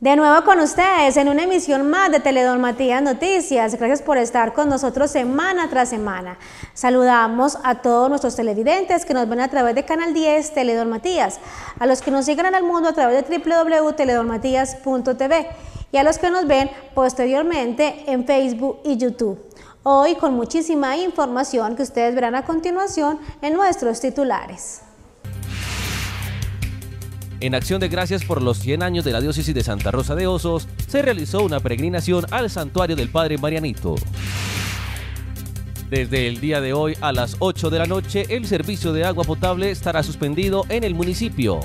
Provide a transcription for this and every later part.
De nuevo con ustedes en una emisión más de Teledormatías Matías Noticias. Gracias por estar con nosotros semana tras semana. Saludamos a todos nuestros televidentes que nos ven a través de Canal 10 Teledormatías. Matías, a los que nos siguen en el mundo a través de www.teledormatías.tv y a los que nos ven posteriormente en Facebook y YouTube. Hoy con muchísima información que ustedes verán a continuación en nuestros titulares. En acción de gracias por los 100 años de la diócesis de Santa Rosa de Osos, se realizó una peregrinación al santuario del Padre Marianito. Desde el día de hoy a las 8 de la noche, el servicio de agua potable estará suspendido en el municipio.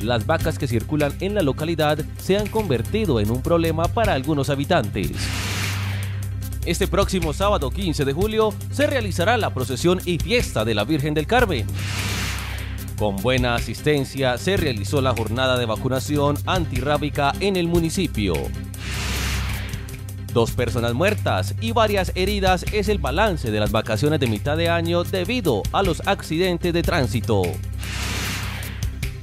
Las vacas que circulan en la localidad se han convertido en un problema para algunos habitantes. Este próximo sábado 15 de julio se realizará la procesión y fiesta de la Virgen del Carmen. Con buena asistencia se realizó la jornada de vacunación antirrábica en el municipio. Dos personas muertas y varias heridas es el balance de las vacaciones de mitad de año debido a los accidentes de tránsito.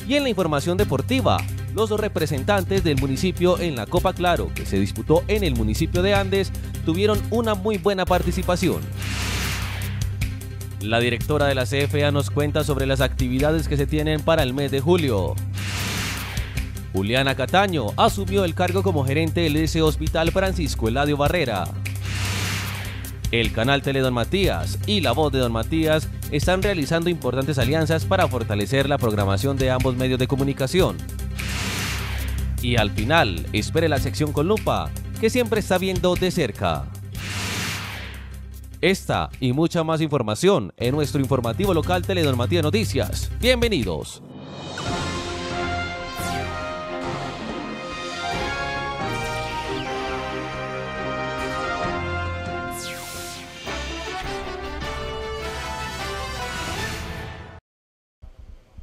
Y en la información deportiva, los dos representantes del municipio en la Copa Claro, que se disputó en el municipio de Andes, tuvieron una muy buena participación. La directora de la CFA nos cuenta sobre las actividades que se tienen para el mes de julio. Juliana Cataño asumió el cargo como gerente del S Hospital Francisco Eladio Barrera. El canal Tele Don Matías y La Voz de Don Matías están realizando importantes alianzas para fortalecer la programación de ambos medios de comunicación. Y al final, espere la sección con lupa, que siempre está viendo de cerca. Esta y mucha más información en nuestro informativo local Telenormativa Noticias. Bienvenidos.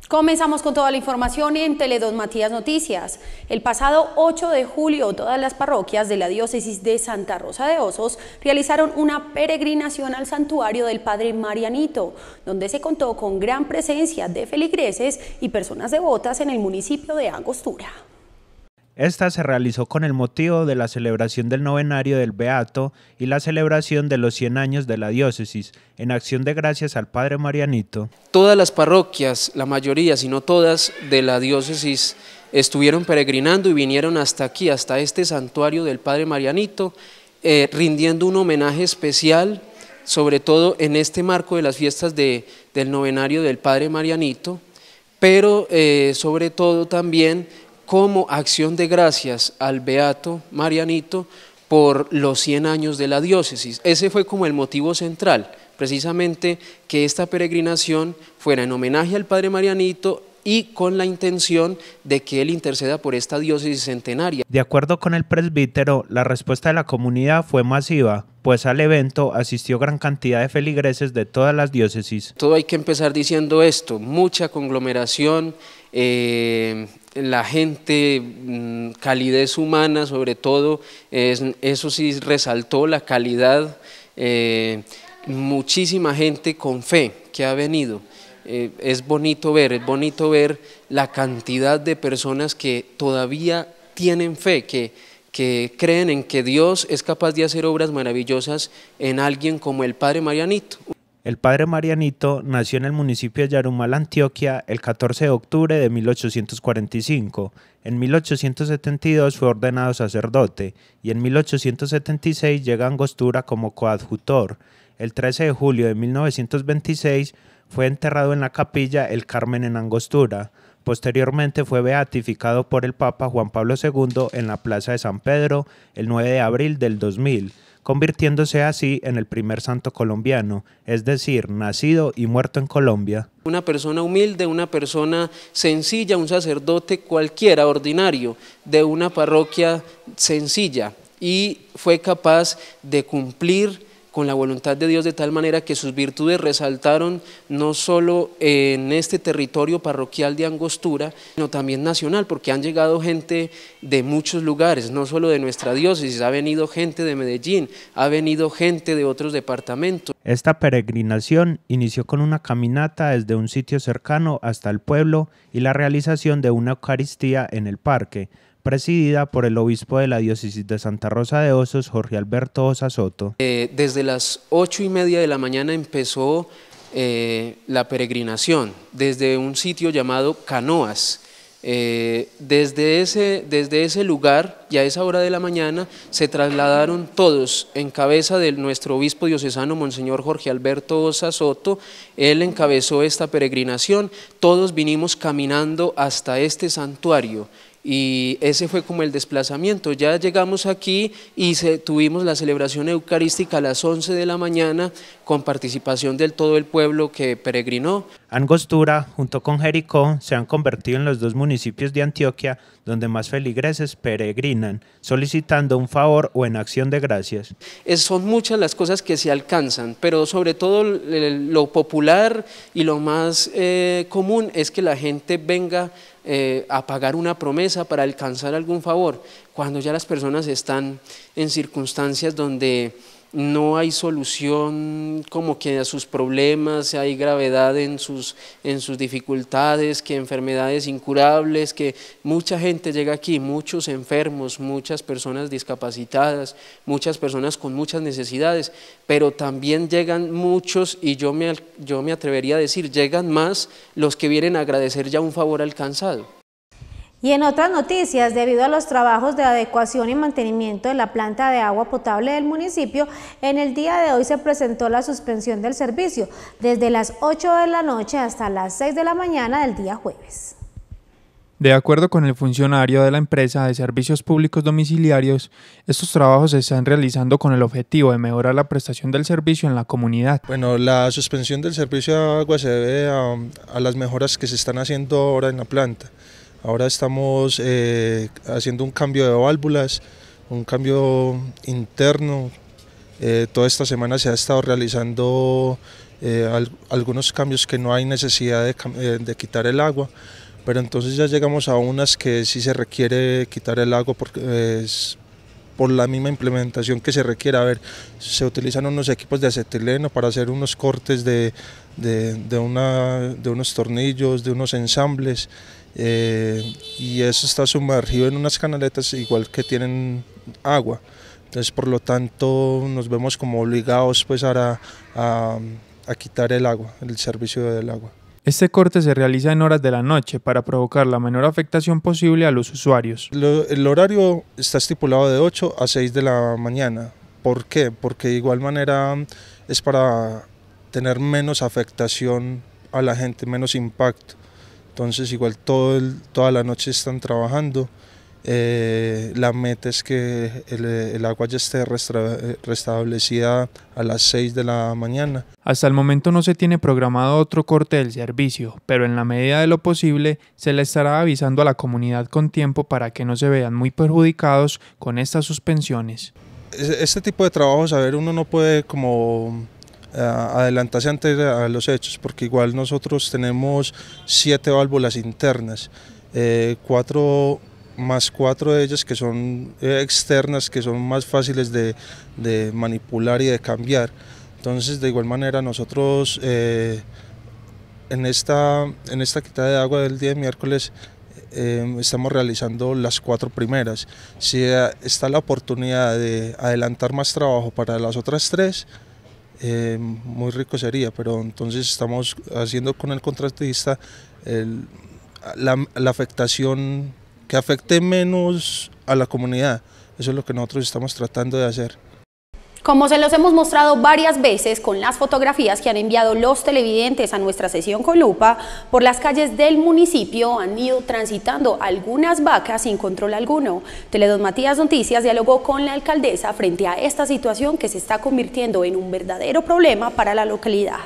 Comenzamos con toda la información en Tele2 Matías Noticias. El pasado 8 de julio, todas las parroquias de la diócesis de Santa Rosa de Osos realizaron una peregrinación al santuario del Padre Marianito, donde se contó con gran presencia de feligreses y personas devotas en el municipio de Angostura. Esta se realizó con el motivo de la celebración del novenario del Beato y la celebración de los 100 años de la diócesis, en acción de gracias al Padre Marianito. Todas las parroquias, la mayoría, si no todas, de la diócesis estuvieron peregrinando y vinieron hasta aquí, hasta este santuario del Padre Marianito, eh, rindiendo un homenaje especial, sobre todo en este marco de las fiestas del novenario del Padre Marianito, pero eh, sobre todo también como acción de gracias al Beato Marianito por los 100 años de la diócesis. Ese fue como el motivo central, precisamente que esta peregrinación fuera en homenaje al Padre Marianito y con la intención de que él interceda por esta diócesis centenaria. De acuerdo con el presbítero, la respuesta de la comunidad fue masiva, pues al evento asistió gran cantidad de feligreses de todas las diócesis. Todo hay que empezar diciendo esto, mucha conglomeración, eh, la gente, mm, calidez humana sobre todo, eso sí resaltó la calidad, eh, muchísima gente con fe que ha venido. Eh, es bonito ver, es bonito ver la cantidad de personas que todavía tienen fe, que creen en que Dios es capaz de hacer obras maravillosas en alguien como el Padre Marianito. El padre Marianito nació en el municipio de Yarumal, Antioquia, el 14 de octubre de 1845. En 1872 fue ordenado sacerdote y en 1876 llega a Angostura como coadjutor. El 13 de julio de 1926 fue enterrado en la capilla El Carmen en Angostura. Posteriormente fue beatificado por el Papa Juan Pablo II en la Plaza de San Pedro el 9 de abril del 2000 convirtiéndose así en el primer santo colombiano, es decir, nacido y muerto en Colombia. Una persona humilde, una persona sencilla, un sacerdote cualquiera, ordinario, de una parroquia sencilla y fue capaz de cumplir con la voluntad de Dios de tal manera que sus virtudes resaltaron no solo en este territorio parroquial de Angostura, sino también nacional, porque han llegado gente de muchos lugares, no solo de nuestra diócesis, ha venido gente de Medellín, ha venido gente de otros departamentos. Esta peregrinación inició con una caminata desde un sitio cercano hasta el pueblo y la realización de una Eucaristía en el parque presidida por el obispo de la diócesis de Santa Rosa de Osos, Jorge Alberto Osasoto. Eh, desde las ocho y media de la mañana empezó eh, la peregrinación, desde un sitio llamado Canoas. Eh, desde, ese, desde ese lugar y a esa hora de la mañana se trasladaron todos en cabeza de nuestro obispo diocesano, Monseñor Jorge Alberto Osasoto, Él encabezó esta peregrinación. Todos vinimos caminando hasta este santuario y ese fue como el desplazamiento. Ya llegamos aquí y tuvimos la celebración eucarística a las 11 de la mañana con participación del todo el pueblo que peregrinó. Angostura, junto con Jericó, se han convertido en los dos municipios de Antioquia donde más feligreses peregrinan, solicitando un favor o en acción de gracias. son muchas las cosas que se alcanzan, pero sobre todo lo popular y lo más eh, común es que la gente venga eh, a pagar una promesa para alcanzar algún favor, cuando ya las personas están en circunstancias donde no hay solución como que a sus problemas, hay gravedad en sus, en sus dificultades, que enfermedades incurables, que mucha gente llega aquí, muchos enfermos, muchas personas discapacitadas, muchas personas con muchas necesidades, pero también llegan muchos, y yo me, yo me atrevería a decir, llegan más los que vienen a agradecer ya un favor alcanzado. Y en otras noticias, debido a los trabajos de adecuación y mantenimiento de la planta de agua potable del municipio, en el día de hoy se presentó la suspensión del servicio desde las 8 de la noche hasta las 6 de la mañana del día jueves. De acuerdo con el funcionario de la empresa de servicios públicos domiciliarios, estos trabajos se están realizando con el objetivo de mejorar la prestación del servicio en la comunidad. Bueno, la suspensión del servicio de agua se debe a, a las mejoras que se están haciendo ahora en la planta. Ahora estamos eh, haciendo un cambio de válvulas, un cambio interno. Eh, toda esta semana se ha estado realizando eh, algunos cambios que no hay necesidad de, quitar el agua, pero entonces ya llegamos a unas que sí se requiere quitar el agua porque es por la misma implementación que se requiere. A ver, se utilizan unos equipos de acetileno para hacer unos cortes de, de unos tornillos, de unos ensambles eh, y eso está sumergido en unas canaletas igual que tienen agua. Entonces, por lo tanto, nos vemos como obligados pues, a, a, quitar el agua, el servicio del agua. Este corte se realiza en horas de la noche para provocar la menor afectación posible a los usuarios. el horario está estipulado de 8 a 6 de la mañana. ¿Por qué? Porque de igual manera es para tener menos afectación a la gente, menos impacto. Entonces igual todo toda la noche están trabajando. Eh, la meta es que el, el agua ya esté restablecida a las 6 de la mañana. Hasta el momento no se tiene programado otro corte del servicio, pero en la medida de lo posible se le estará avisando a la comunidad con tiempo para que no se vean muy perjudicados con estas suspensiones. Este tipo de trabajos, a ver, uno no puede como eh, adelantarse antes a los hechos, porque igual nosotros tenemos siete válvulas internas, eh, cuatro más cuatro de ellas que son eh, externas, que son más fáciles de, manipular y de cambiar. Entonces, de igual manera, nosotros en, esta, en quita de agua del día de miércoles estamos realizando las cuatro primeras. Si está la oportunidad de adelantar más trabajo para las otras tres, eh, muy rico sería, pero entonces estamos haciendo con el contratista la, afectación que afecte menos a la comunidad. Eso es lo que nosotros estamos tratando de hacer. Como se los hemos mostrado varias veces con las fotografías que han enviado los televidentes a nuestra sesión con lupa, por las calles del municipio han ido transitando algunas vacas sin control alguno. Teledon Matías Noticias dialogó con la alcaldesa frente a esta situación que se está convirtiendo en un verdadero problema para la localidad.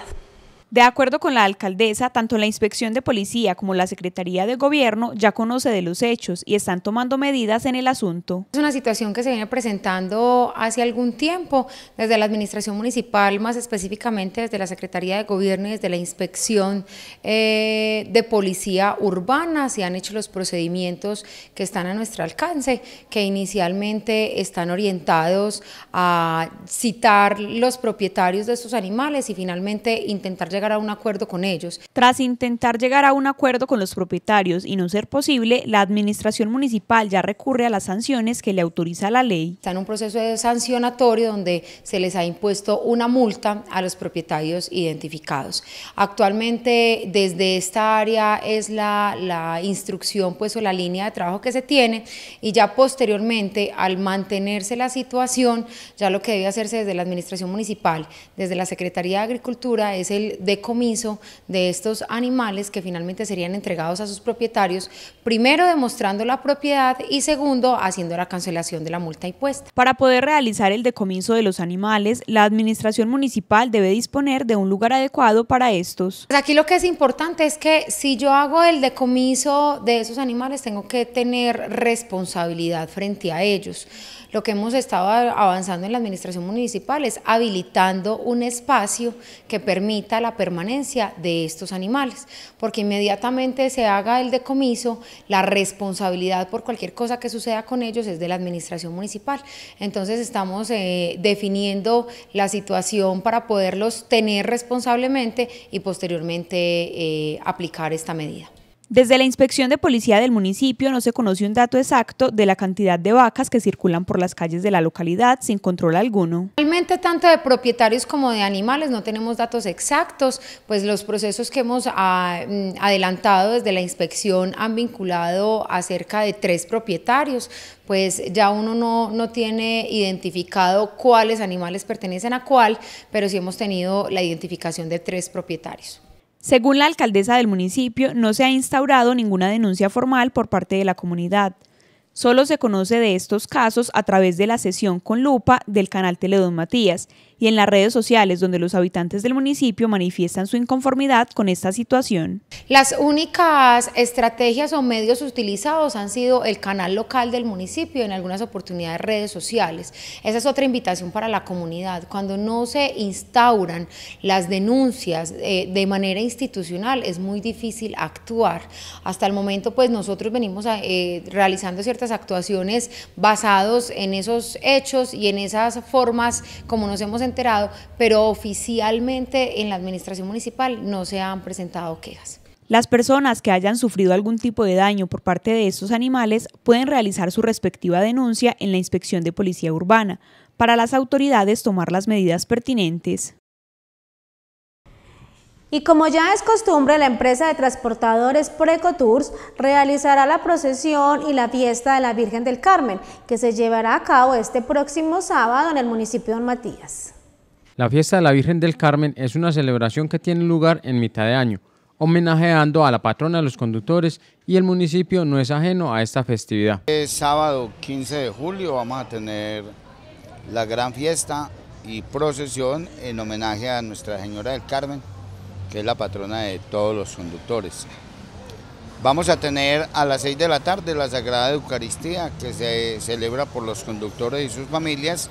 De acuerdo con la alcaldesa, tanto la Inspección de Policía como la Secretaría de Gobierno ya conoce de los hechos y están tomando medidas en el asunto. Es una situación que se viene presentando hace algún tiempo desde la Administración Municipal, más específicamente desde la Secretaría de Gobierno y desde la Inspección eh, de Policía Urbana. Se han hecho los procedimientos que están a nuestro alcance, que inicialmente están orientados a citar los propietarios de estos animales y finalmente intentar llegar a un acuerdo con ellos. Tras intentar llegar a un acuerdo con los propietarios y no ser posible, la administración municipal ya recurre a las sanciones que le autoriza la ley. Está en un proceso de sancionatorio donde se les ha impuesto una multa a los propietarios identificados. Actualmente desde esta área es la, la instrucción pues, o la línea de trabajo que se tiene y ya posteriormente al mantenerse la situación, ya lo que debe hacerse desde la administración municipal, desde la Secretaría de Agricultura es el decomiso de estos animales que finalmente serían entregados a sus propietarios, primero demostrando la propiedad y segundo haciendo la cancelación de la multa impuesta. Para poder realizar el decomiso de los animales, la administración municipal debe disponer de un lugar adecuado para estos. Pues aquí lo que es importante es que si yo hago el decomiso de esos animales, tengo que tener responsabilidad frente a ellos. Lo que hemos estado avanzando en la administración municipal es habilitando un espacio que permita la permanencia de estos animales, porque inmediatamente se haga el decomiso, la responsabilidad por cualquier cosa que suceda con ellos es de la administración municipal. Entonces estamos eh, definiendo la situación para poderlos tener responsablemente y posteriormente eh, aplicar esta medida. Desde la inspección de policía del municipio no se conoce un dato exacto de la cantidad de vacas que circulan por las calles de la localidad sin control alguno. Realmente tanto de propietarios como de animales no tenemos datos exactos, pues los procesos que hemos ah, mm, adelantado desde la inspección han vinculado a cerca de tres propietarios, pues ya uno no, no tiene identificado cuáles animales pertenecen a cuál, pero sí hemos tenido la identificación de tres propietarios. Según la alcaldesa del municipio, no se ha instaurado ninguna denuncia formal por parte de la comunidad. Solo se conoce de estos casos a través de la sesión con lupa del canal Teledón Matías, y en las redes sociales donde los habitantes del municipio manifiestan su inconformidad con esta situación. Las únicas estrategias o medios utilizados han sido el canal local del municipio y en algunas oportunidades redes sociales. Esa es otra invitación para la comunidad. Cuando no se instauran las denuncias eh, de manera institucional es muy difícil actuar. Hasta el momento pues nosotros venimos eh, realizando ciertas actuaciones basados en esos hechos y en esas formas como nos hemos enterado, pero oficialmente en la administración municipal no se han presentado quejas. Las personas que hayan sufrido algún tipo de daño por parte de estos animales pueden realizar su respectiva denuncia en la Inspección de Policía Urbana para las autoridades tomar las medidas pertinentes. Y como ya es costumbre, la empresa de transportadores Precotours realizará la procesión y la fiesta de la Virgen del Carmen, que se llevará a cabo este próximo sábado en el municipio de Don Matías. La fiesta de la Virgen del Carmen es una celebración que tiene lugar en mitad de año, homenajeando a la patrona de los conductores y el municipio no es ajeno a esta festividad. Es sábado 15 de julio vamos a tener la gran fiesta y procesión en homenaje a Nuestra Señora del Carmen, que es la patrona de todos los conductores. Vamos a tener a las 6 de la tarde la Sagrada Eucaristía, que se celebra por los conductores y sus familias,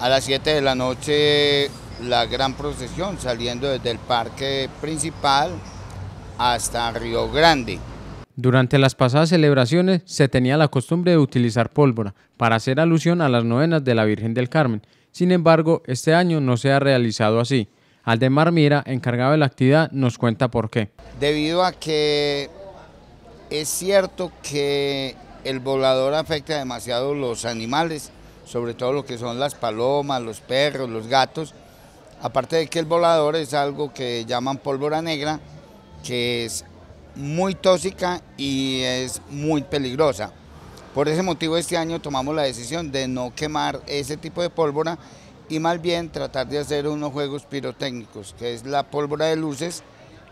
a las 7 de la noche la gran procesión saliendo desde el parque principal hasta Río Grande. Durante las pasadas celebraciones se tenía la costumbre de utilizar pólvora para hacer alusión a las novenas de la Virgen del Carmen. Sin embargo, este año no se ha realizado así. Aldemar Mira, encargado de la actividad, nos cuenta por qué. Debido a que es cierto que el volador afecta demasiado los animales, sobre todo lo que son las palomas, los perros, los gatos. Aparte de que el volador es algo que llaman pólvora negra, que es muy tóxica y es muy peligrosa. Por ese motivo este año tomamos la decisión de no quemar ese tipo de pólvora y más bien tratar de hacer unos juegos pirotécnicos, que es la pólvora de luces,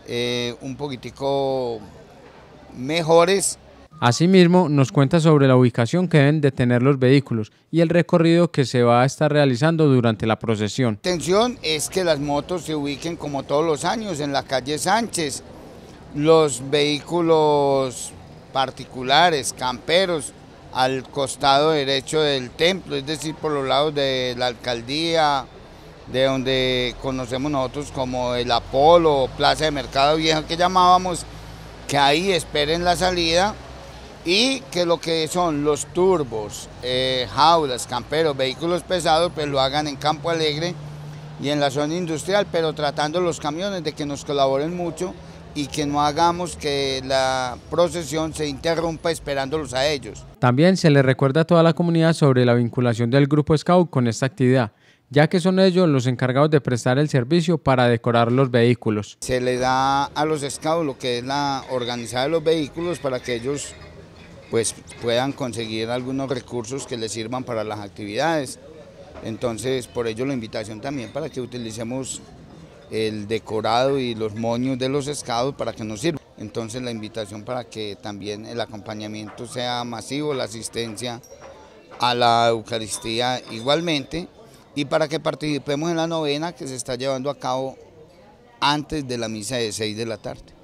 eh, un poquitico mejores Asimismo, nos cuenta sobre la ubicación que deben de tener los vehículos y el recorrido que se va a estar realizando durante la procesión. La intención es que las motos se ubiquen como todos los años en la calle Sánchez. Los vehículos particulares, camperos, al costado derecho del templo, es decir, por los lados de la alcaldía, de donde conocemos nosotros como el Apolo, Plaza de Mercado Viejo que llamábamos, que ahí esperen la salida y que lo que son los turbos, eh, jaulas, camperos, vehículos pesados, pues lo hagan en Campo Alegre y en la zona industrial, pero tratando los camiones de que nos colaboren mucho y que no hagamos que la procesión se interrumpa esperándolos a ellos. También se le recuerda a toda la comunidad sobre la vinculación del Grupo Scout con esta actividad, ya que son ellos los encargados de prestar el servicio para decorar los vehículos. Se le da a los Scouts lo que es la de los vehículos para que ellos pues puedan conseguir algunos recursos que les sirvan para las actividades. Entonces, por ello la invitación también para que utilicemos el decorado y los moños de los escados para que nos sirvan. Entonces, la invitación para que también el acompañamiento sea masivo, la asistencia a la Eucaristía igualmente y para que participemos en la novena que se está llevando a cabo antes de la misa de 6 de la tarde.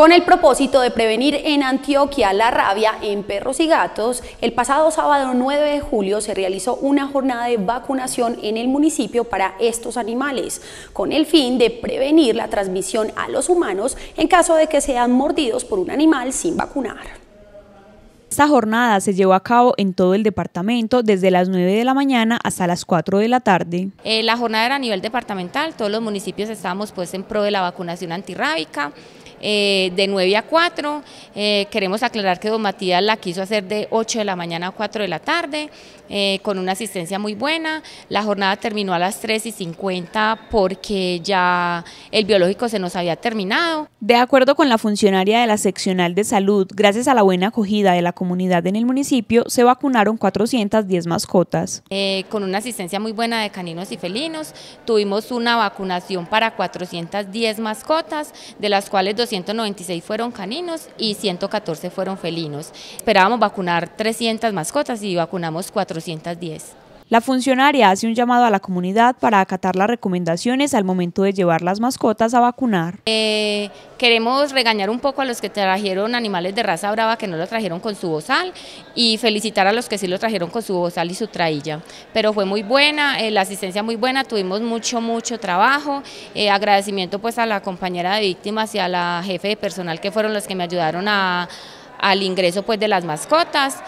Con el propósito de prevenir en Antioquia la rabia en perros y gatos, el pasado sábado 9 de julio se realizó una jornada de vacunación en el municipio para estos animales, con el fin de prevenir la transmisión a los humanos en caso de que sean mordidos por un animal sin vacunar. Esta jornada se llevó a cabo en todo el departamento desde las 9 de la mañana hasta las 4 de la tarde. Eh, la jornada era a nivel departamental, todos los municipios estábamos pues en pro de la vacunación antirrábica. Eh, de 9 a 4. Eh, queremos aclarar que don Matías la quiso hacer de 8 de la mañana a 4 de la tarde, eh, con una asistencia muy buena. La jornada terminó a las 3 y 50 porque ya el biológico se nos había terminado. De acuerdo con la funcionaria de la seccional de salud, gracias a la buena acogida de la comunidad en el municipio, se vacunaron 410 mascotas. con una asistencia muy buena de caninos y felinos, tuvimos una vacunación para 410 mascotas, de las cuales dos 196 fueron caninos y 114 fueron felinos. Esperábamos vacunar 300 mascotas y vacunamos 410. La funcionaria hace un llamado a la comunidad para acatar las recomendaciones al momento de llevar las mascotas a vacunar. Eh, queremos regañar un poco a los que trajeron animales de raza brava que no lo trajeron con su bozal y felicitar a los que sí lo trajeron con su bozal y su trailla. Pero fue muy buena, eh, la asistencia muy buena, tuvimos mucho, mucho trabajo. Eh, agradecimiento pues a la compañera de víctimas y a la jefe de personal que fueron los que me ayudaron al ingreso pues de las mascotas.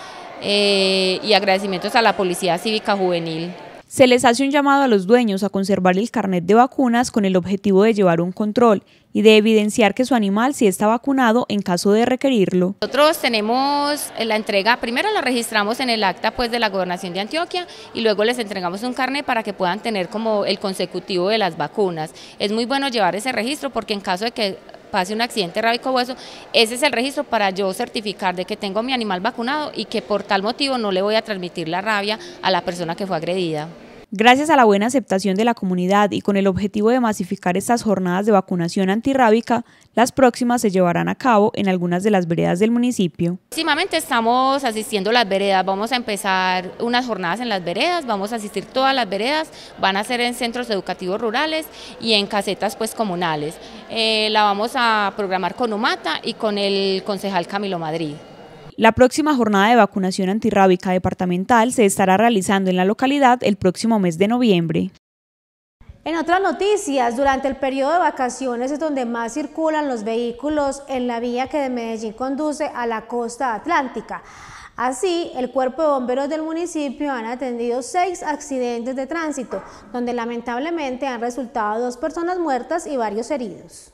Eh, y agradecimientos a la Policía Cívica Juvenil. Se les hace un llamado a los dueños a conservar el carnet de vacunas con el objetivo de llevar un control y de evidenciar que su animal sí está vacunado en caso de requerirlo. Nosotros tenemos la entrega, primero la registramos en el acta pues de la gobernación de Antioquia y luego les entregamos un carnet para que puedan tener como el consecutivo de las vacunas. Es muy bueno llevar ese registro porque en caso de que pase un accidente rábico hueso, ese es el registro para yo certificar de que tengo mi animal vacunado y que por tal motivo no le voy a transmitir la rabia a la persona que fue agredida. Gracias a la buena aceptación de la comunidad y con el objetivo de masificar estas jornadas de vacunación antirrábica, las próximas se llevarán a cabo en algunas de las veredas del municipio. Próximamente estamos asistiendo a las veredas, vamos a empezar unas jornadas en las veredas, vamos a asistir todas las veredas, van a ser en centros educativos rurales y en casetas pues comunales. Eh, la vamos a programar con UMATA y con el concejal Camilo Madrid. La próxima jornada de vacunación antirrábica departamental se estará realizando en la localidad el próximo mes de noviembre. En otras noticias, durante el periodo de vacaciones es donde más circulan los vehículos en la vía que de Medellín conduce a la costa atlántica. Así, el cuerpo de bomberos del municipio han atendido seis accidentes de tránsito, donde lamentablemente han resultado dos personas muertas y varios heridos.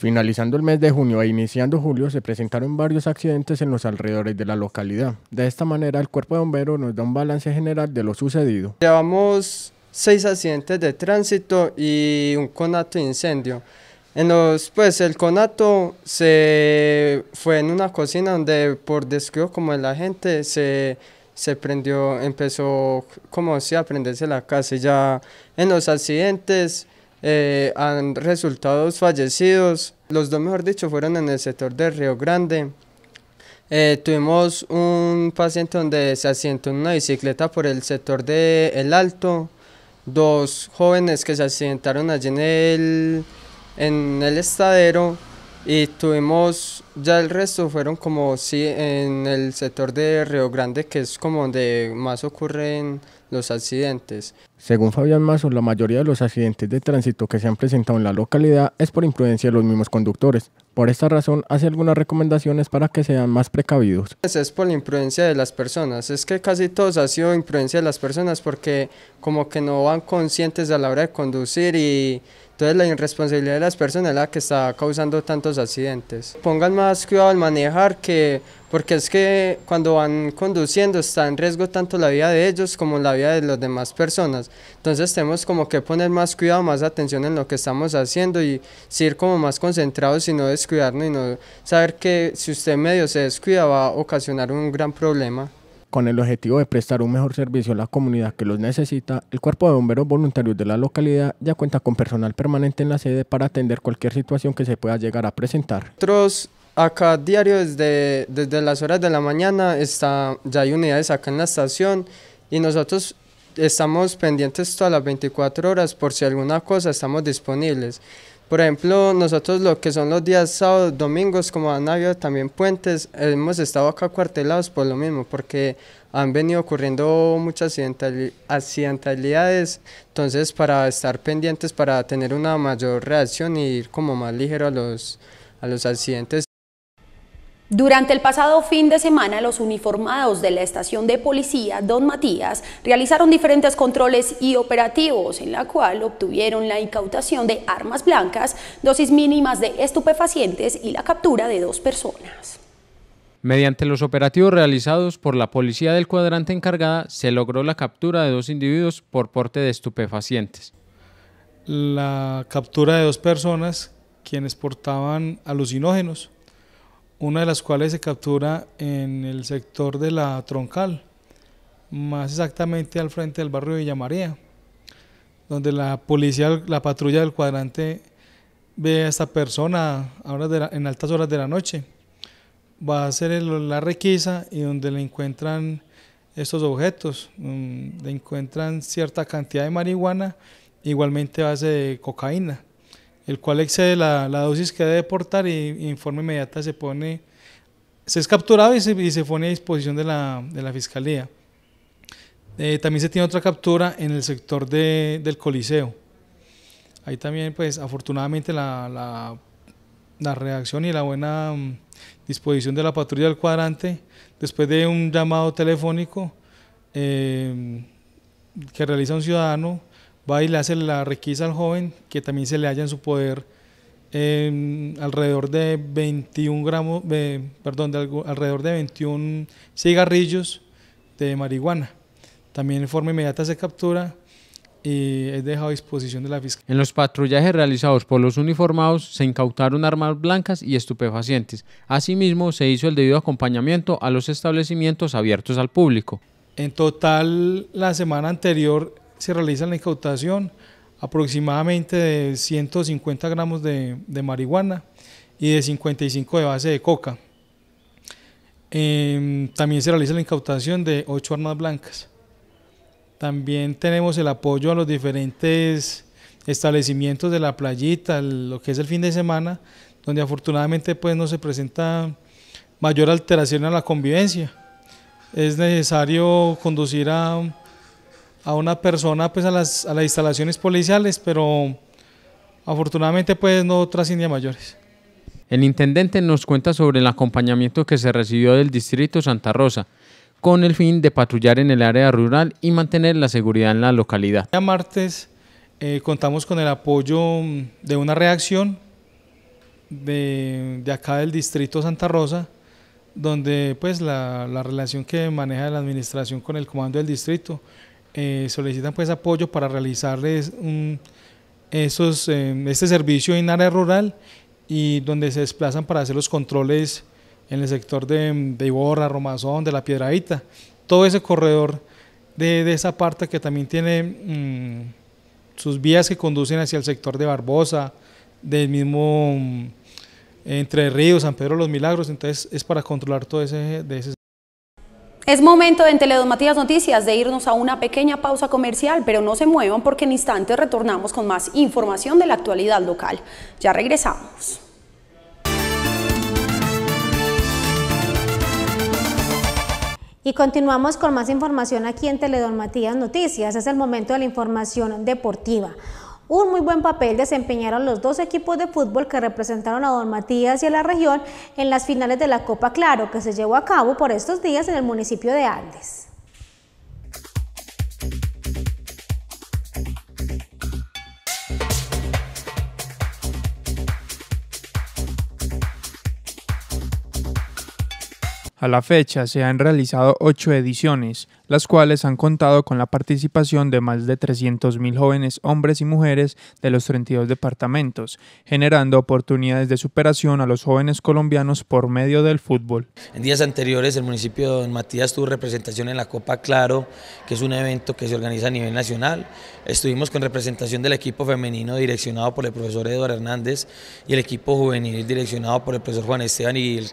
Finalizando el mes de junio e iniciando julio se presentaron varios accidentes en los alrededores de la localidad. De esta manera el cuerpo de bomberos nos da un balance general de lo sucedido. Llevamos seis accidentes de tránsito y un conato de incendio. En los, pues el conato se fue en una cocina donde por descuido como de la gente se, se prendió, empezó como si a prenderse la casa ya en los accidentes eh, han resultado fallecidos. Los dos, mejor dicho, fueron en el sector de Río Grande. Eh, tuvimos un paciente donde se asientó en una bicicleta por el sector de El Alto. Dos jóvenes que se asientaron allí en el, en el estadero. Y tuvimos, ya el resto fueron como sí en el sector de Río Grande, que es como donde más ocurren los accidentes. Según Fabián Mazo, la mayoría de los accidentes de tránsito que se han presentado en la localidad es por imprudencia de los mismos conductores. Por esta razón, hace algunas recomendaciones para que sean más precavidos. Pues es por la imprudencia de las personas. Es que casi todos ha sido imprudencia de las personas porque como que no van conscientes a la hora de conducir y entonces la irresponsabilidad de las personas es la que está causando tantos accidentes. Pongan más cuidado al manejar que porque es que cuando van conduciendo está en riesgo tanto la vida de ellos como la vida de las demás personas. Entonces tenemos como que poner más cuidado, más atención en lo que estamos haciendo y ser como más concentrados y no descuidarnos y no saber que si usted medio se descuida va a ocasionar un gran problema. Con el objetivo de prestar un mejor servicio a la comunidad que los necesita, el Cuerpo de Bomberos Voluntarios de la localidad ya cuenta con personal permanente en la sede para atender cualquier situación que se pueda llegar a presentar. Otros acá diario desde, desde las horas de la mañana está, ya hay unidades acá en la estación y nosotros estamos pendientes todas las 24 horas por si alguna cosa estamos disponibles. Por ejemplo, nosotros lo que son los días sábados, domingos, como han habido también puentes, hemos estado acá cuartelados por lo mismo, porque han venido ocurriendo muchas accidentalidades, entonces para estar pendientes, para tener una mayor reacción y ir como más ligero a los, a los accidentes. Durante el pasado fin de semana, los uniformados de la estación de policía Don Matías realizaron diferentes controles y operativos, en la cual obtuvieron la incautación de armas blancas, dosis mínimas de estupefacientes y la captura de dos personas. Mediante los operativos realizados por la policía del cuadrante encargada, se logró la captura de dos individuos por porte de estupefacientes. La captura de dos personas quienes portaban alucinógenos una de las cuales se captura en el sector de la Troncal, más exactamente al frente del barrio de Villa María, donde la policía, la patrulla del cuadrante ve a esta persona en altas horas de la noche. Va a hacer la requisa y donde le encuentran estos objetos, mm, le encuentran cierta cantidad de marihuana, igualmente base de cocaína el cual excede la, la dosis que debe portar y, en forma inmediata se pone, se es capturado y se, se pone a disposición de la, de la fiscalía. Eh, también se tiene otra captura en el sector de, del Coliseo. Ahí también, pues, afortunadamente la, la, la y la buena mm, disposición de la patrulla del cuadrante, después de un llamado telefónico eh, que realiza un ciudadano, va y le hace la requisa al joven, que también se le halla en su poder alrededor de 21 gramos, perdón, alrededor de 21 cigarrillos de marihuana. También en forma inmediata se captura y es dejado a disposición de la fiscalía. En los patrullajes realizados por los uniformados se incautaron armas blancas y estupefacientes. Asimismo, se hizo el debido acompañamiento a los establecimientos abiertos al público. En total, la semana anterior se realiza la incautación aproximadamente de 150 gramos de, de marihuana y de 55 de base de coca. Em, también se realiza la incautación de 8 armas blancas. También tenemos el apoyo a los diferentes establecimientos de la playita, lo que es el fin de semana, donde afortunadamente pues, no se presenta mayor alteración a la convivencia. Es necesario conducir a a una persona pues a las, a las instalaciones policiales, pero afortunadamente pues no trascendía mayores. El intendente nos cuenta sobre el acompañamiento que se recibió del distrito Santa Rosa con el fin de patrullar en el área rural y mantener la seguridad en la localidad. El martes eh, contamos con el apoyo mm, de una reacción de, de, acá del distrito Santa Rosa, donde pues la, la relación que maneja la administración con el comando del distrito eh, solicitan pues apoyo para realizarles esos, eh, este servicio en área rural y donde se desplazan para hacer los controles en el sector de, de Iborra, Romazón, de la Piedradita, todo ese corredor de, esa parte que también tiene mm, sus vías que conducen hacia el sector de Barbosa, del mismo mm, Entre Ríos, San Pedro de los Milagros, entonces es para controlar todo ese... De ese es momento en Teledon Matías Noticias de irnos a una pequeña pausa comercial, pero no se muevan porque en instantes retornamos con más información de la actualidad local. Ya regresamos. Y continuamos con más información aquí en Teledon Matías Noticias. Es el momento de la información deportiva. Un muy buen papel desempeñaron los dos equipos de fútbol que representaron a Don Matías y a la región en las finales de la Copa Claro que se llevó a cabo por estos días en el municipio de Aldes. A la fecha se han realizado ocho ediciones, las cuales han contado con la participación de más de 300.000 jóvenes hombres y mujeres de los 32 departamentos, generando oportunidades de superación a los jóvenes colombianos por medio del fútbol. En días anteriores el municipio de Matías tuvo representación en la Copa Claro, que es un evento que se organiza a nivel nacional. Estuvimos con representación del equipo femenino direccionado por el profesor Eduardo Hernández y el equipo juvenil direccionado por el profesor Juan Esteban y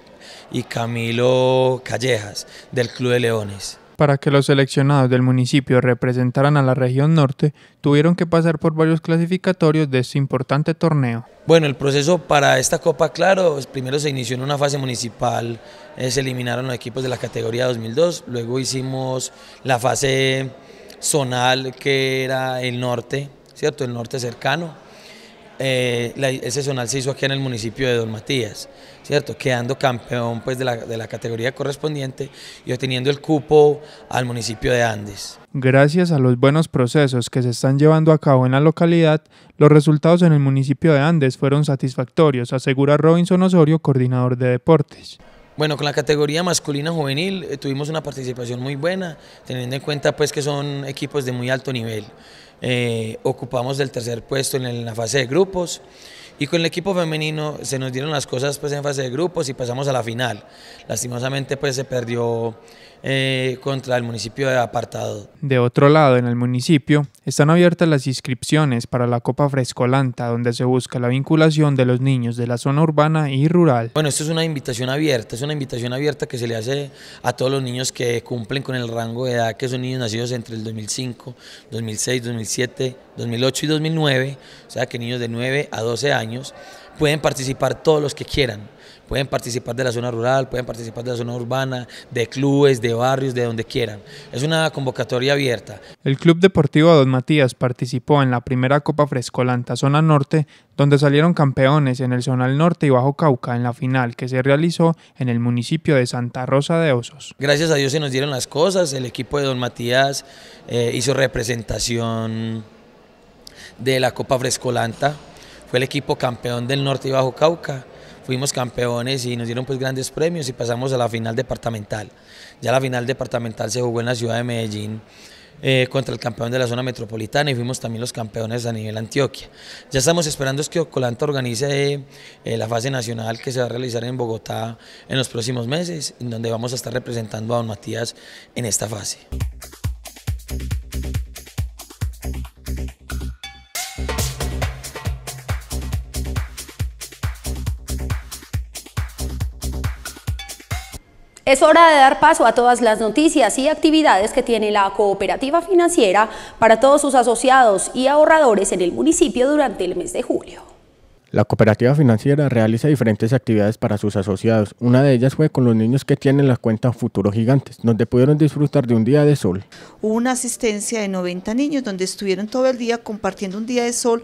Camilo Callejas, del Club de Leones. Para que los seleccionados del municipio representaran a la región norte, tuvieron que pasar por varios clasificatorios de este importante torneo. Bueno, el proceso para esta Copa, claro, pues primero se inició en una fase municipal, eh, se eliminaron los equipos de la categoría 2002, luego hicimos la fase zonal que era el norte, ¿cierto? El norte cercano. Eh, ese zonal se hizo aquí en el municipio de Don Matías. ¿cierto? Quedando campeón pues, de, la, de la categoría correspondiente y obteniendo el cupo al municipio de Andes. Gracias a los buenos procesos que se están llevando a cabo en la localidad, los resultados en el municipio de Andes fueron satisfactorios, asegura Robinson Osorio, coordinador de deportes. Bueno, con la categoría masculina juvenil eh, tuvimos una participación muy buena, teniendo en cuenta pues que son equipos de muy alto nivel. Eh, ocupamos el tercer puesto en la fase de grupos. Y con el equipo femenino se nos dieron las cosas pues en fase de grupos y pasamos a la final. Lastimosamente pues se perdió eh, contra el municipio de Apartado. De otro lado, en el municipio, están abiertas las inscripciones para la Copa Frescolanta, donde se busca la vinculación de los niños de la zona urbana y rural. Bueno, esto es una invitación abierta, es una invitación abierta que se le hace a todos los niños que cumplen con el rango de edad, que son niños nacidos entre el 2005, 2006, 2007, 2008 y 2009, o sea que niños de 9 a 12 años pueden participar todos los que quieran. Pueden participar de la zona rural, pueden participar de la zona urbana, de clubes, de barrios, de donde quieran. Es una convocatoria abierta. El Club Deportivo Don Matías participó en la primera Copa Frescolanta Zona Norte, donde salieron campeones en el Zonal Norte y Bajo Cauca en la final que se realizó en el municipio de Santa Rosa de Osos. Gracias a Dios se nos dieron las cosas. El equipo de Don Matías eh, hizo representación de la Copa Frescolanta fue el equipo campeón del Norte y Bajo Cauca. Fuimos campeones y nos dieron pues grandes premios y pasamos a la final departamental. Ya la final departamental se jugó en la ciudad de Medellín eh, contra el campeón de la zona metropolitana y fuimos también los campeones a nivel Antioquia. Ya estamos esperando que Ocolanta organice eh, la fase nacional que se va a realizar en Bogotá en los próximos meses, en donde vamos a estar representando a Don Matías en esta fase. Es hora de dar paso a todas las noticias y actividades que tiene la cooperativa financiera para todos sus asociados y ahorradores en el municipio durante el mes de julio. La cooperativa financiera realiza diferentes actividades para sus asociados. Una de ellas fue con los niños que tienen la cuenta Futuro Gigantes, donde pudieron disfrutar de un día de sol. Hubo una asistencia de 90 niños donde estuvieron todo el día compartiendo un día de sol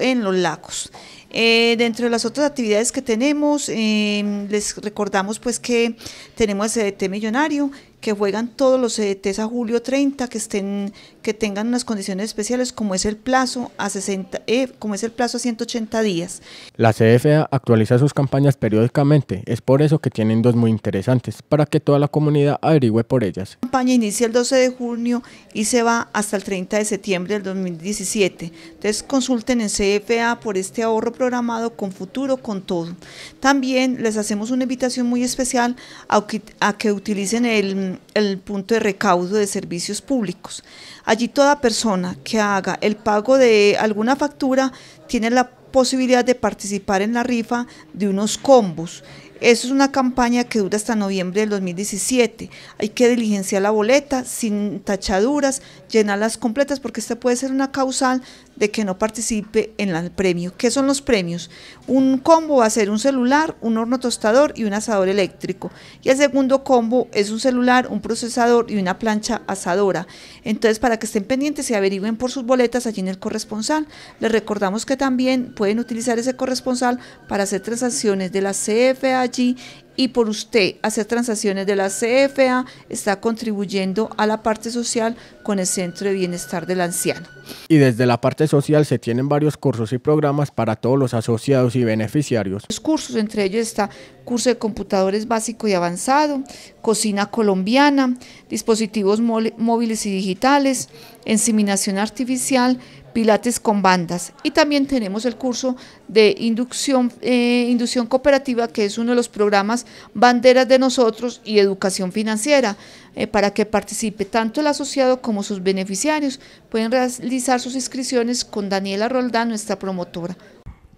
en los lagos. Eh, dentro de las otras actividades que tenemos, eh, les recordamos pues que tenemos el CDT e Millonario, que juegan todos los CDTs e a julio 30, que estén, que tengan unas condiciones especiales como es el plazo a 60, eh, como es el plazo a 180 días. La CFA actualiza sus campañas periódicamente, es por eso que tienen dos muy interesantes, para que toda la comunidad averigüe por ellas. La campaña inicia el 12 de junio y se va hasta el 30 de septiembre del 2017. Entonces consulten en CFA por este ahorro programado con futuro, con todo. También les hacemos una invitación muy especial a, que utilicen el, punto de recaudo de servicios públicos. Allí toda persona que haga el pago de alguna factura tiene la posibilidad de participar en la rifa de unos combos. Eso es una campaña que dura hasta noviembre del 2017. Hay que diligenciar la boleta sin tachaduras, llenarlas completas porque esta puede ser una causal de que no participe en el premio. ¿Qué son los premios? Un combo va a ser un celular, un horno tostador y un asador eléctrico. Y el segundo combo es un celular, un procesador y una plancha asadora. Entonces, para que estén pendientes y averigüen por sus boletas allí en el corresponsal. Les recordamos que también pueden utilizar ese corresponsal para hacer transacciones de la CFE allí y por usted hacer transacciones de la CFA está contribuyendo a la parte social con el Centro de Bienestar del Anciano. Y desde la parte social se tienen varios cursos y programas para todos los asociados y beneficiarios. Los cursos, entre ellos está curso de computadores básico y avanzado, cocina colombiana, dispositivos móviles y digitales, inseminación artificial, Pilates con bandas. Y también tenemos el curso de inducción, eh, inducción cooperativa, que es uno de los programas banderas de nosotros y educación financiera, eh, para que participe tanto el asociado como sus beneficiarios. Pueden realizar sus inscripciones con Daniela Roldán, nuestra promotora.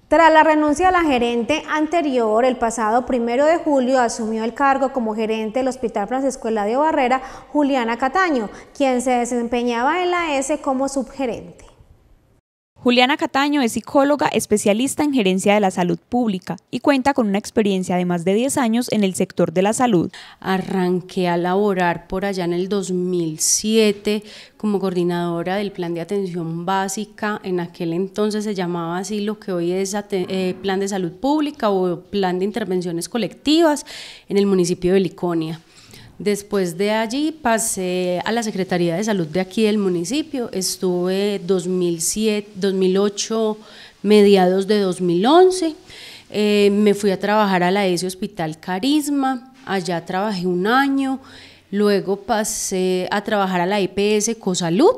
Tras la renuncia de la gerente anterior, el pasado primero de julio asumió el cargo como gerente del Hospital Francisco Eladio Barrera, Juliana Cataño, quien se desempeñaba en la S como subgerente. Juliana Cataño es psicóloga especialista en gerencia de la salud pública y cuenta con una experiencia de más de 10 años en el sector de la salud. Arranqué a laborar por allá en el 2007 como coordinadora del plan de atención básica, en aquel entonces se llamaba así lo que hoy es eh, plan de salud pública o plan de intervenciones colectivas en el municipio de Liconia. Después de allí pasé a la Secretaría de Salud de aquí del municipio, estuve 2007, 2008, mediados de 2011, eh, me fui a trabajar a la ESE Hospital Carisma, allá trabajé un año, luego pasé a trabajar a la IPS Cosalud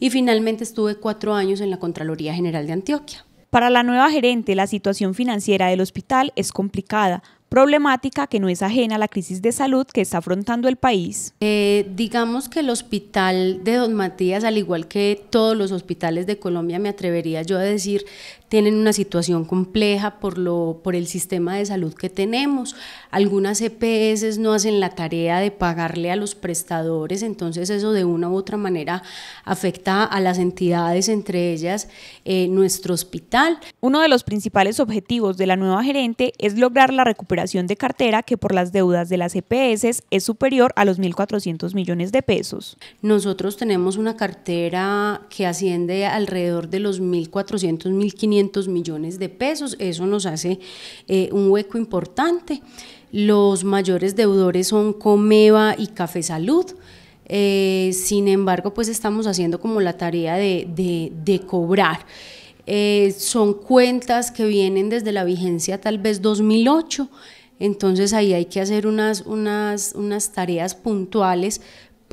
y finalmente estuve cuatro años en la Contraloría General de Antioquia. Para la nueva gerente, la situación financiera del hospital es complicada, problemática que no es ajena a la crisis de salud que está afrontando el país. Eh, digamos que el hospital de Don Matías, al igual que todos los hospitales de Colombia, me atrevería yo a decir, tienen una situación compleja por, lo, por el sistema de salud que tenemos. Algunas EPS no hacen la tarea de pagarle a los prestadores, entonces eso de una u otra manera afecta a las entidades, entre ellas eh, nuestro hospital. Uno de los principales objetivos de la nueva gerente es lograr la recuperación de cartera que por las deudas de las EPS es superior a los 1.400 millones de pesos. Nosotros tenemos una cartera que asciende alrededor de los 1.400, 1.500 millones de pesos. Eso nos hace eh, un hueco importante. Los mayores deudores son Comeva y Café Salud. Eh, sin embargo, pues estamos haciendo como la tarea de, cobrar. Eh, son cuentas que vienen desde la vigencia tal vez 2008, entonces ahí hay que hacer unas, unas, unas tareas puntuales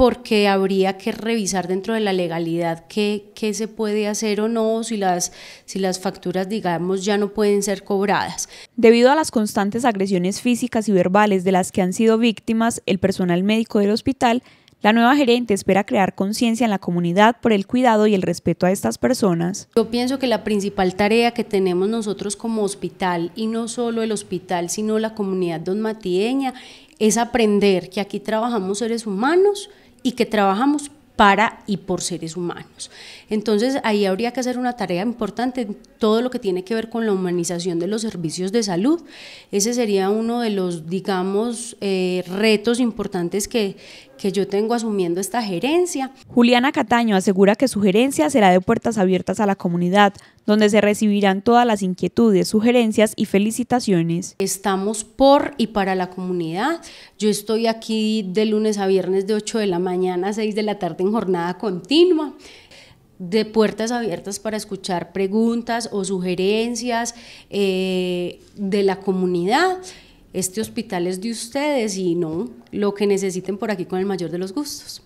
porque habría que revisar dentro de la legalidad qué, se puede hacer o no, si las, si las facturas, digamos, ya no pueden ser cobradas. Debido a las constantes agresiones físicas y verbales de las que han sido víctimas el personal médico del hospital, la nueva gerente espera crear conciencia en la comunidad por el cuidado y el respeto a estas personas. Yo pienso que la principal tarea que tenemos nosotros como hospital, y no solo el hospital, sino la comunidad don Matieña, es aprender que aquí trabajamos seres humanos y que trabajamos para y por seres humanos. Entonces ahí habría que hacer una tarea importante en todo lo que tiene que ver con la humanización de los servicios de salud. Ese sería uno de los, digamos, eh, retos importantes que, que yo tengo asumiendo esta gerencia. Juliana Cataño asegura que su gerencia será de puertas abiertas a la comunidad, donde se recibirán todas las inquietudes, sugerencias y felicitaciones. Estamos por y para la comunidad. Yo estoy aquí de lunes a viernes de 8 de la mañana a 6 de la tarde en jornada continua de puertas abiertas para escuchar preguntas o sugerencias eh, de la comunidad este hospital es de ustedes y no lo que necesiten por aquí con el mayor de los gustos.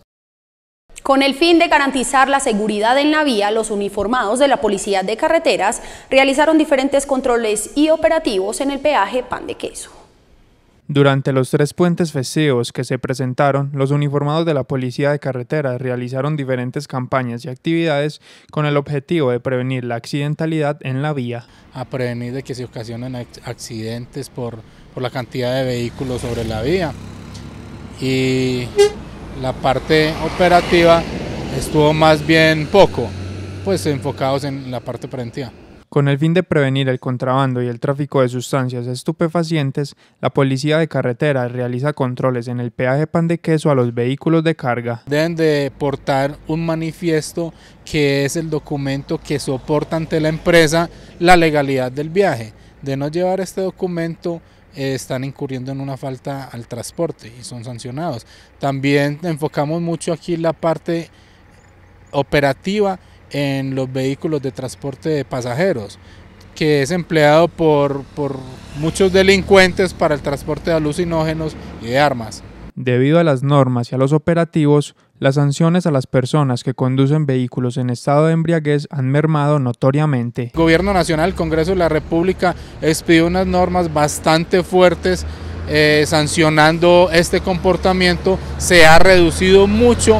Con el fin de garantizar la seguridad en la vía, los uniformados de la Policía de Carreteras realizaron diferentes controles y operativos en el peaje Pan de Queso. Durante los tres puentes festivos que se presentaron, los uniformados de la Policía de Carreteras realizaron diferentes campañas y actividades con el objetivo de prevenir la accidentalidad en la vía. A prevenir de que se ocasionen accidentes por por la cantidad de vehículos sobre la vía. Y la parte operativa estuvo más bien poco, pues enfocados en la parte preventiva. Con el fin de prevenir el contrabando y el tráfico de sustancias estupefacientes, la policía de carretera realiza controles en el peaje pan de queso a los vehículos de carga. Deben de portar un manifiesto que es el documento que soporta ante la empresa la legalidad del viaje. De no llevar este documento, están incurriendo en una falta al transporte y son sancionados. También enfocamos mucho aquí la parte operativa en los vehículos de transporte de pasajeros, que es empleado por, por muchos delincuentes para el transporte de alucinógenos y de armas. Debido a las normas y a los operativos, las sanciones a las personas que conducen vehículos en estado de embriaguez han mermado notoriamente. El Gobierno Nacional, el Congreso de la República expidió unas normas bastante fuertes eh, sancionando este comportamiento. Se ha reducido mucho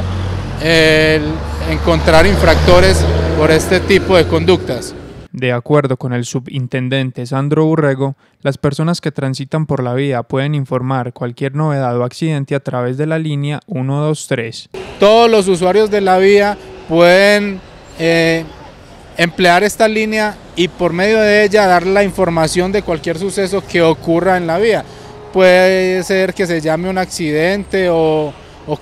el encontrar infractores por este tipo de conductas. De acuerdo con el subintendente Sandro Urrego, las personas que transitan por la vía pueden informar cualquier novedad o accidente a través de la línea 123. Todos los usuarios de la vía pueden eh, emplear esta línea y por medio de ella dar la información de cualquier suceso que ocurra en la vía. Puede ser que se llame un accidente o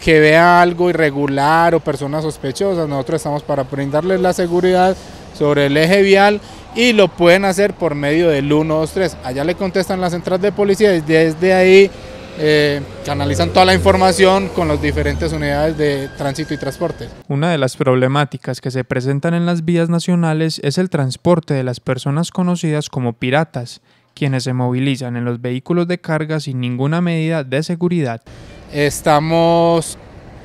que vea algo irregular o personas sospechosas. Nosotros estamos para brindarles la seguridad sobre el eje vial y lo pueden hacer por medio del 123. Allá le contestan las entradas de policía y desde ahí eh, canalizan toda la información con las diferentes unidades de tránsito y transporte. Una de las problemáticas que se presentan en las vías nacionales es el transporte de las personas conocidas como piratas, quienes se movilizan en los vehículos de carga sin ninguna medida de seguridad. Estamos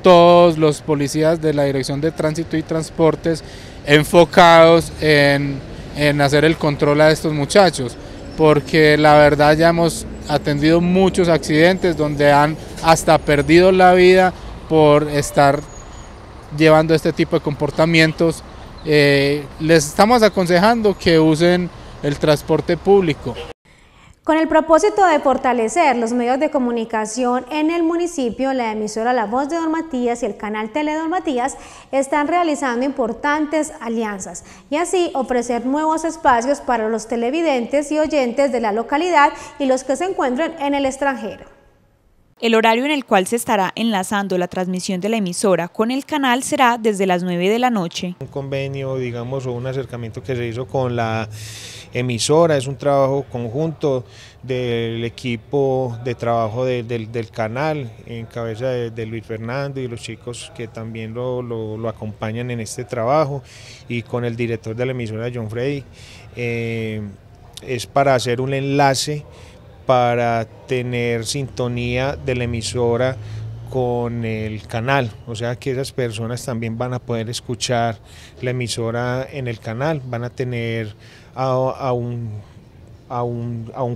todos los policías de la Dirección de Tránsito y Transportes enfocados en, hacer el control a estos muchachos, porque la verdad ya hemos atendido muchos accidentes donde han hasta perdido la vida por estar llevando este tipo de comportamientos. Eh, les estamos aconsejando que usen el transporte público. Con el propósito de fortalecer los medios de comunicación en el municipio, la emisora La Voz de Don y el canal teledormatías están realizando importantes alianzas y así ofrecer nuevos espacios para los televidentes y oyentes de la localidad y los que se encuentran en el extranjero. El horario en el cual se estará enlazando la transmisión de la emisora con el canal será desde las 9 de la noche. Un convenio, digamos, o un acercamiento que se hizo con la emisora, es un trabajo conjunto del equipo de trabajo del canal, en cabeza de, Luis Fernando y los chicos que también lo, acompañan en este trabajo, y con el director de la emisora, John Freddy. Eh, es para hacer un enlace para tener sintonía de la emisora con el canal, o sea que esas personas también van a poder escuchar la emisora en el canal, van a tener a, un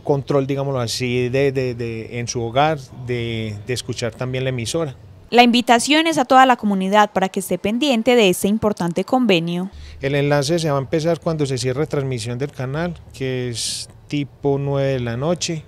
control, digámoslo así, en su hogar, de, escuchar también la emisora. La invitación es a toda la comunidad para que esté pendiente de este importante convenio. El enlace se va a empezar cuando se cierre transmisión del canal, que es tipo 9 de la noche,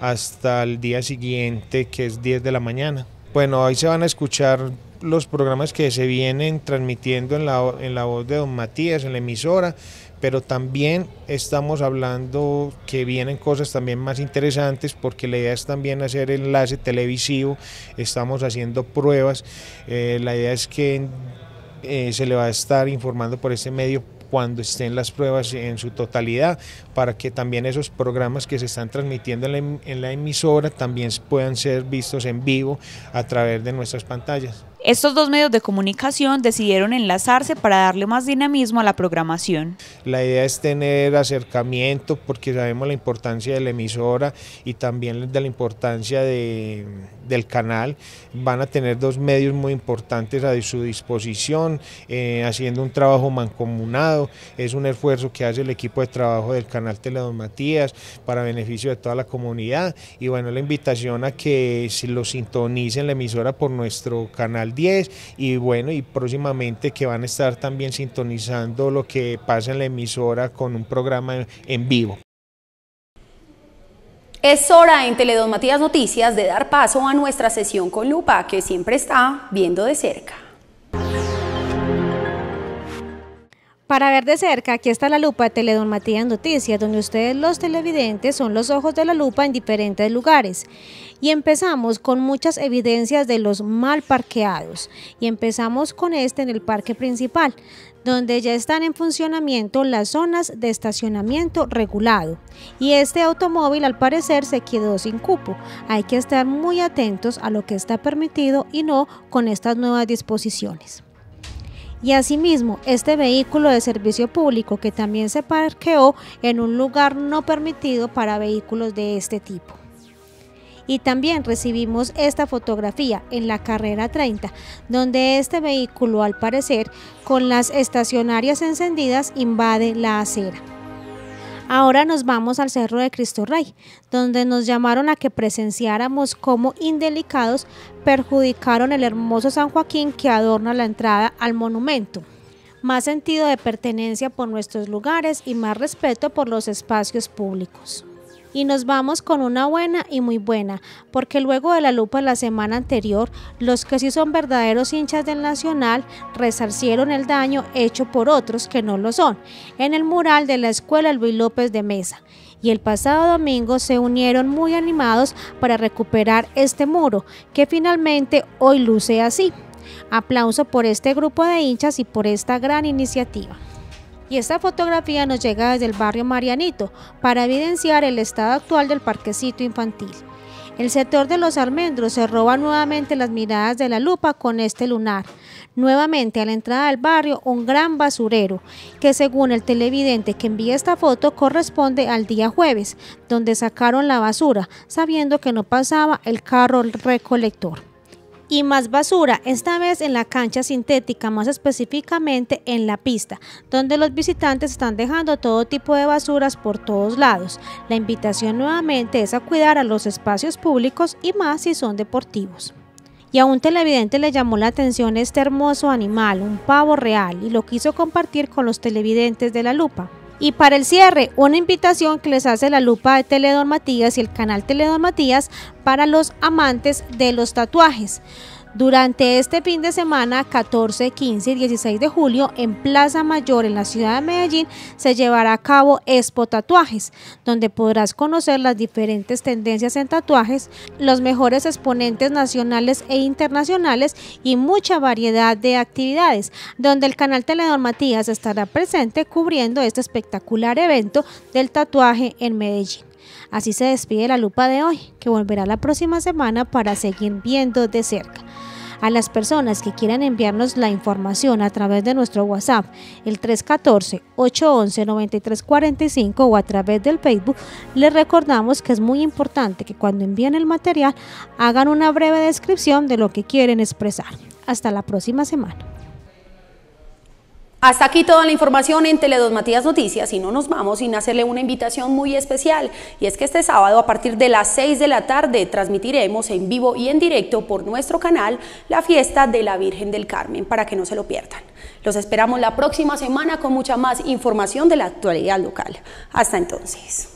hasta el día siguiente, que es 10 de la mañana. Bueno, ahí se van a escuchar los programas que se vienen transmitiendo en la, en la voz de don Matías, en la emisora, pero también estamos hablando que vienen cosas también más interesantes porque la idea es también hacer enlace televisivo, estamos haciendo pruebas, eh, la idea es que eh, se le va a estar informando por ese medio cuando estén las pruebas en su totalidad, para que también esos programas que se están transmitiendo en la, em-, en la emisora también puedan ser vistos en vivo a través de nuestras pantallas. Estos dos medios de comunicación decidieron enlazarse para darle más dinamismo a la programación. La idea es tener acercamiento porque sabemos la importancia de la emisora y también de la importancia de, del canal. Van a tener dos medios muy importantes a su disposición, eh, haciendo un trabajo mancomunado. Es un esfuerzo que hace el equipo de trabajo del canal Teledon Matías para beneficio de toda la comunidad. Y bueno, la invitación a que lo sintonicen la emisora por nuestro canal 10 y bueno, y próximamente que van a estar también sintonizando lo que pasa en la emisora con un programa en vivo. Es hora en Teledón Matías Noticias de dar paso a nuestra sesión con Lupa, que siempre está viendo de cerca. Para ver de cerca, aquí está la lupa de Teledon Matías Noticias, donde ustedes los televidentes son los ojos de la lupa en diferentes lugares. Y empezamos con muchas evidencias de los mal parqueados. Y empezamos con este en el parque principal, donde ya están en funcionamiento las zonas de estacionamiento regulado. Y este automóvil al parecer se quedó sin cupo. Hay que estar muy atentos a lo que está permitido y no con estas nuevas disposiciones y asimismo este vehículo de servicio público que también se parqueó en un lugar no permitido para vehículos de este tipo. Y también recibimos esta fotografía en la carrera 30, donde este vehículo al parecer con las estacionarias encendidas invade la acera. Ahora nos vamos al Cerro de Cristo Rey, donde nos llamaron a que presenciáramos cómo indelicados perjudicaron el hermoso San Joaquín que adorna la entrada al monumento. Más sentido de pertenencia por nuestros lugares y más respeto por los espacios públicos y nos vamos con una buena y muy buena, porque luego de la lupa la semana anterior, los que sí son verdaderos hinchas del Nacional resarcieron el daño hecho por otros que no lo son, en el mural de la Escuela Luis López de Mesa y el pasado domingo se unieron muy animados para recuperar este muro, que finalmente hoy luce así. Aplauso por este grupo de hinchas y por esta gran iniciativa y esta fotografía nos llega desde el barrio Marianito para evidenciar el estado actual del parquecito infantil. El sector de los almendros se roba nuevamente las miradas de la lupa con este lunar. Nuevamente a la entrada del barrio un gran basurero, que según el televidente que envía esta foto corresponde al día jueves, donde sacaron la basura, sabiendo que no pasaba el carro recolector y más basura, esta vez en la cancha sintética, más específicamente en la pista, donde los visitantes están dejando todo tipo de basuras por todos lados. La invitación nuevamente es a cuidar a los espacios públicos y más si son deportivos. Y a un televidente le llamó la atención este hermoso animal, un pavo real, y lo quiso compartir con los televidentes de la lupa. Y para el cierre, una invitación que les hace la lupa de Teledon Matías y el canal Teledon Matías para los amantes de los tatuajes. Durante este fin de semana, 14, 15 y 16 de julio, en Plaza Mayor, en la ciudad de Medellín, se llevará a cabo Expo Tatuajes, donde podrás conocer las diferentes tendencias en tatuajes, los mejores exponentes nacionales e internacionales y mucha variedad de actividades, donde el canal Teledor Matías estará presente cubriendo este espectacular evento del tatuaje en Medellín. Así se despide la lupa de hoy, que volverá la próxima semana para seguir viendo de cerca. A las personas que quieran enviarnos la información a través de nuestro WhatsApp, el 314-811-9345 o a través del Facebook, les recordamos que es muy importante que cuando envíen el material hagan una breve descripción de lo que quieren expresar. Hasta la próxima semana. Hasta aquí toda la información en Tele 2 Matías Noticias y no nos vamos sin hacerle una invitación muy especial y es que este sábado a partir de las 6 de la tarde transmitiremos en vivo y en directo por nuestro canal la fiesta de la Virgen del Carmen para que no se lo pierdan. Los esperamos la próxima semana con mucha más información de la actualidad local. Hasta entonces.